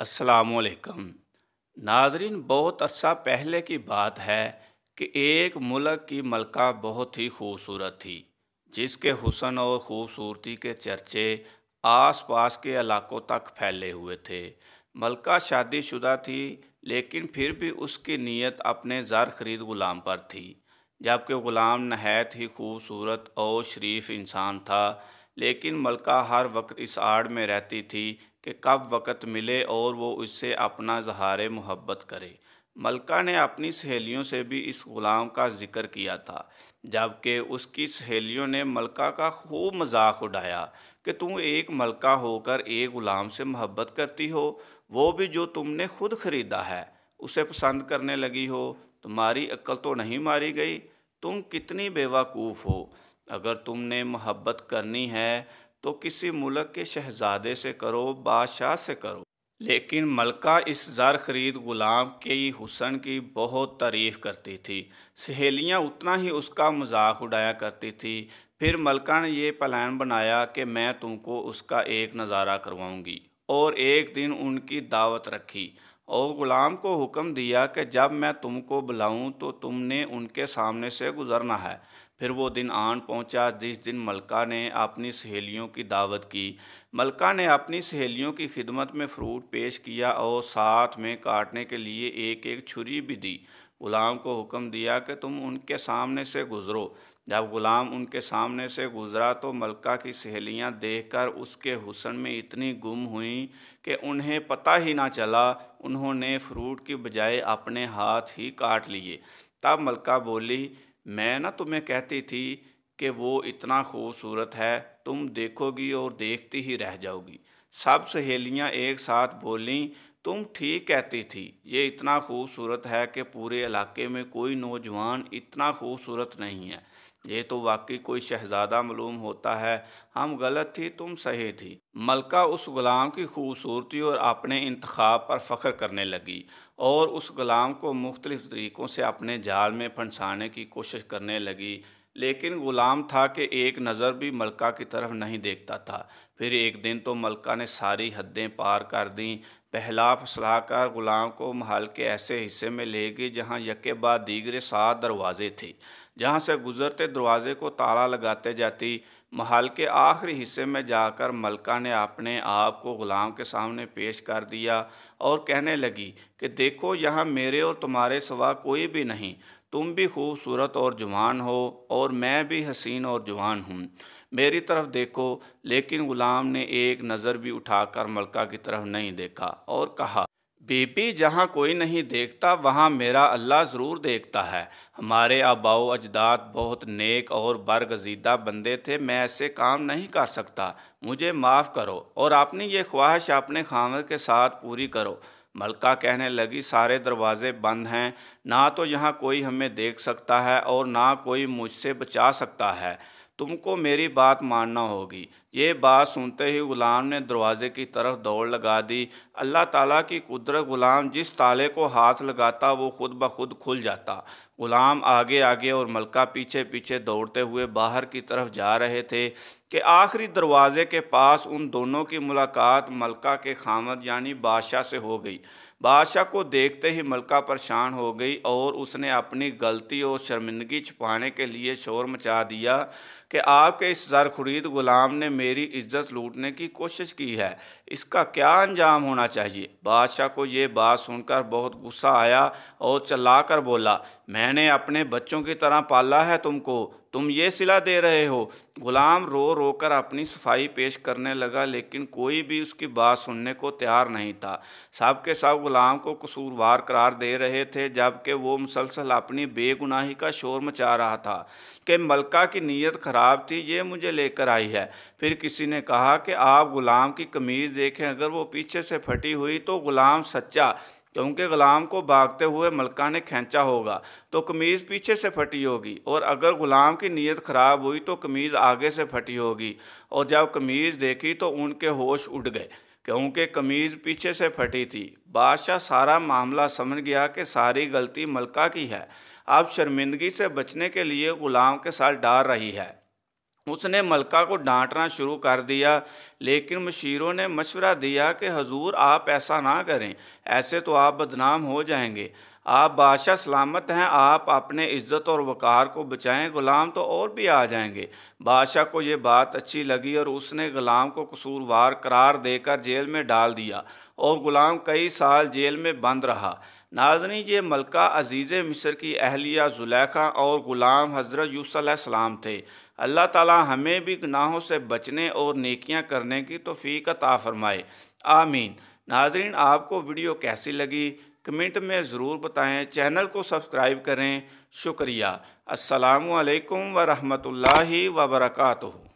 असलकम नाजरीन बहुत अरसा अच्छा पहले की बात है कि एक मुल्क की मलका बहुत ही खूबसूरत थी जिसके हुसन और ख़ूबसूरती के चर्चे आस पास के इलाकों तक फैले हुए थे मलका शादीशुदा थी लेकिन फिर भी उसकी नीयत अपने ज़र खरीद ग़ुलाम पर थी जबकि ग़ुलाम नहायत ही खूबसूरत और शरीफ इंसान था लेकिन मलका हर वक्त इस आड़ में रहती थी कि कब वक़्त मिले और वो उससे अपना जहार मोहब्बत करे मलका ने अपनी सहेलियों से भी इस ग़ुलाम का ज़िक्र किया था जबकि उसकी सहेलियों ने मलका का खूब मजाक उड़ाया कि तुम एक मलका होकर एक ग़ुलाम से मोहब्बत करती हो वो भी जो तुमने खुद ख़रीदा है उसे पसंद करने लगी हो तुम्हारी अक्ल तो नहीं मारी गई तुम कितनी बेवकूफ़ हो अगर तुमने मोहब्बत करनी है तो किसी मुल्क के शहजादे से करो बादशाह से करो लेकिन मलका इस ज़र खरीद ग़ुलाम के हुसन की बहुत तारीफ़ करती थी सहेलियाँ उतना ही उसका मजाक उड़ाया करती थी फिर मलका ने यह प्लान बनाया कि मैं तुमको उसका एक नज़ारा करवाऊंगी और एक दिन उनकी दावत रखी और ग़ुलाम को हुक्म दिया कि जब मैं तुमको बुलाऊं तो तुमने उनके सामने से गुज़रना है फिर वो दिन आन पहुंचा जिस दिन मलका ने अपनी सहेलियों की दावत की मलका ने अपनी सहेलियों की खिदमत में फ्रूट पेश किया और साथ में काटने के लिए एक एक छुरी भी दी गुलाम को हुक्म दिया कि तुम उनके सामने से गुज़रो जब गुलाम उनके सामने से गुज़रा तो मलका की सहेलियां देखकर उसके हुसन में इतनी गुम हुई कि उन्हें पता ही ना चला उन्होंने फ्रूट की बजाय अपने हाथ ही काट लिए तब मलका बोली मैं ना तुम्हें कहती थी कि वो इतना खूबसूरत है तुम देखोगी और देखती ही रह जाओगी सब सहेलियां एक साथ बोलीं तुम ठीक कहती थी ये इतना खूबसूरत है कि पूरे इलाके में कोई नौजवान इतना खूबसूरत नहीं है ये तो वाकई कोई शहजादा मलूम होता है हम गलत थी तुम सही थी मलका उस गुलाम की खूबसूरती और अपने इंतखाब पर फ़ख्र करने लगी और उस गुलाम को मुख्तलिफ़ तरीक़ों से अपने जाल में फंसाने की कोशिश करने लगी लेकिन ग़ुलाम था कि एक नज़र भी मलका की तरफ नहीं देखता था फिर एक दिन तो मलका ने सारी हदें पार कर दीं पहला सलाहकार गुलाम को महल के ऐसे हिस्से में ले गई जहाँ यके बाद दीगरे सात दरवाजे थे जहाँ से गुजरते दरवाजे को ताला लगाते जाती महल के आखिरी हिस्से में जाकर मलका ने अपने आप को ग़ुलाम के सामने पेश कर दिया और कहने लगी कि देखो यहाँ मेरे और तुम्हारे सवा कोई भी नहीं तुम भी खूबसूरत और जवान हो और मैं भी हसीन और जवान हूँ मेरी तरफ देखो लेकिन ग़ुलाम ने एक नज़र भी उठाकर मलका की तरफ नहीं देखा और कहा बीबी जहाँ कोई नहीं देखता वहाँ मेरा अल्लाह ज़रूर देखता है हमारे आबाओ अजदाद बहुत नेक और बरगजीदा बंदे थे मैं ऐसे काम नहीं कर सकता मुझे माफ़ करो और अपनी ये ख्वाहिश अपने खामर के साथ पूरी करो मलका कहने लगी सारे दरवाज़े बंद हैं ना तो यहाँ कोई हमें देख सकता है और ना कोई मुझसे बचा सकता है तुमको मेरी बात मानना होगी ये बात सुनते ही ग़ुलाम ने दरवाज़े की तरफ दौड़ लगा दी अल्लाह ताला की कुदरत ग़ुलाम जिस ताले को हाथ लगाता वो खुद ब खुद खुल जाता ग़ुलाम आगे आगे और मलका पीछे पीछे दौड़ते हुए बाहर की तरफ जा रहे थे कि आखिरी दरवाज़े के पास उन दोनों की मुलाकात मलका के खामद यानी बादशाह से हो गई बादशाह को देखते ही मलका परेशान हो गई और उसने अपनी गलती और शर्मिंदगी छुपाने के लिए शोर मचा दिया कि आपके इस जरखुरीद ग़ुलाम ने मेरी इज्जत लूटने की कोशिश की है इसका क्या अंजाम होना चाहिए बादशाह को ये बात सुनकर बहुत गुस्सा आया और चलाकर बोला मैंने अपने बच्चों की तरह पाला है तुमको तुम ये सिला दे रहे हो गुलाम रो रो कर अपनी सफाई पेश करने लगा लेकिन कोई भी उसकी बात सुनने को तैयार नहीं था सब के सब गुलाम को कसूरवार करार दे रहे थे जबकि वो मुसलसल अपनी बेगुनाही का शोर मचा रहा था कि मलका की नीयत ख़राब थी ये मुझे लेकर आई है फिर किसी ने कहा कि आप गुलाम की कमीज़ देखें अगर वो पीछे से फटी हुई तो गुलाम सच्चा तो उनके ग़ुलाम को भागते हुए मलका ने खींचा होगा तो कमीज़ पीछे से फटी होगी और अगर ग़ुलाम की नीयत ख़राब हुई तो कमीज़ आगे से फटी होगी और जब कमीज़ देखी तो उनके होश उड़ गए क्योंकि कमीज़ पीछे से फटी थी बादशाह सारा मामला समझ गया कि सारी गलती मलका की है अब शर्मिंदगी से बचने के लिए ग़ुलाम के साथ डार रही है उसने मलका को डांटना शुरू कर दिया लेकिन मशीरों ने मशवरा दिया कि हजूर आप ऐसा ना करें ऐसे तो आप बदनाम हो जाएंगे आप बादशाह सलामत हैं आप अपने इज़्ज़त और वक़ार को बचाएं ग़ुलाम तो और भी आ जाएंगे बादशाह को ये बात अच्छी लगी और उसने ग़ुलाम को कसूरवार करार देकर जेल में डाल दिया और ग़ुलाम कई साल जेल में बंद रहा नाजनी ये मलका अजीज़ मिस्र की अहलिया जुलेखा और ग़ुलाम हज़रत यूसम थे अल्लाह ताला हमें भी गुनाहों से बचने और नेकियां करने की तोफ़ी का ताफरमाए आमीन नाजरीन आपको वीडियो कैसी लगी कमेंट में ज़रूर बताएं चैनल को सब्सक्राइब करें शुक्रिया अस्सलाम वालेकुम व